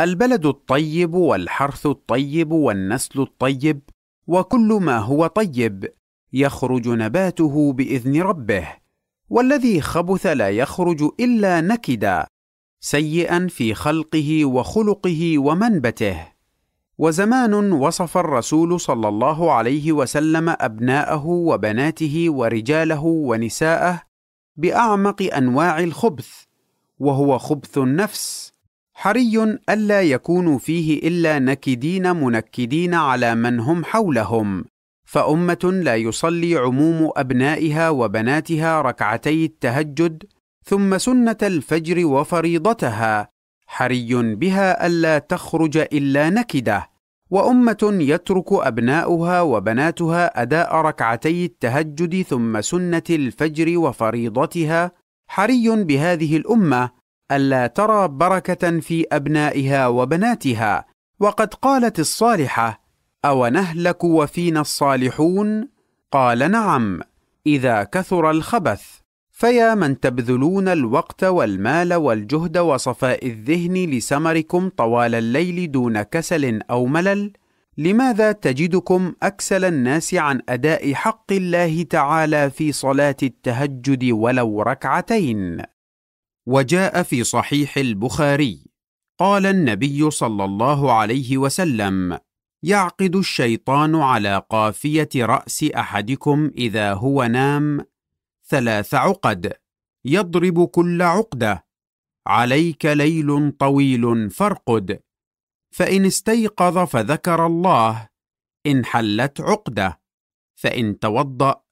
البلد الطيب والحرث الطيب والنسل الطيب وكل ما هو طيب يخرج نباته باذن ربه والذي خبث لا يخرج الا نكدا سيئا في خلقه وخلقه ومنبته وزمان وصف الرسول صلى الله عليه وسلم ابناءه وبناته ورجاله ونساءه باعمق انواع الخبث وهو خبث النفس حري ألا يكونوا فيه إلا نكدين منكدين على من هم حولهم فأمة لا يصلي عموم أبنائها وبناتها ركعتي التهجد ثم سنة الفجر وفريضتها حري بها ألا تخرج إلا نكدة وأمة يترك أبناؤها وبناتها أداء ركعتي التهجد ثم سنة الفجر وفريضتها حري بهذه الأمة ألا ترى بركة في أبنائها وبناتها وقد قالت الصالحة أو نهلك وفينا الصالحون قال نعم إذا كثر الخبث فيا من تبذلون الوقت والمال والجهد وصفاء الذهن لسمركم طوال الليل دون كسل أو ملل لماذا تجدكم أكسل الناس عن أداء حق الله تعالى في صلاة التهجد ولو ركعتين؟ وجاء في صحيح البخاري قال النبي صلى الله عليه وسلم يعقد الشيطان على قافية رأس أحدكم إذا هو نام ثلاث عقد يضرب كل عقدة عليك ليل طويل فارقد فإن استيقظ فذكر الله انحلت عقدة فإن توضأ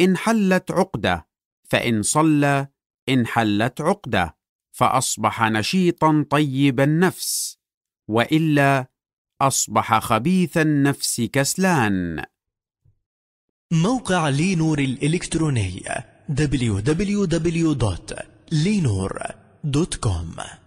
انحلت عقدة فإن صلى انحلت عقده فاصبح نشيطا طيب النفس والا اصبح خبيث النفس كسلان موقع لينور الالكتروني www.linur.com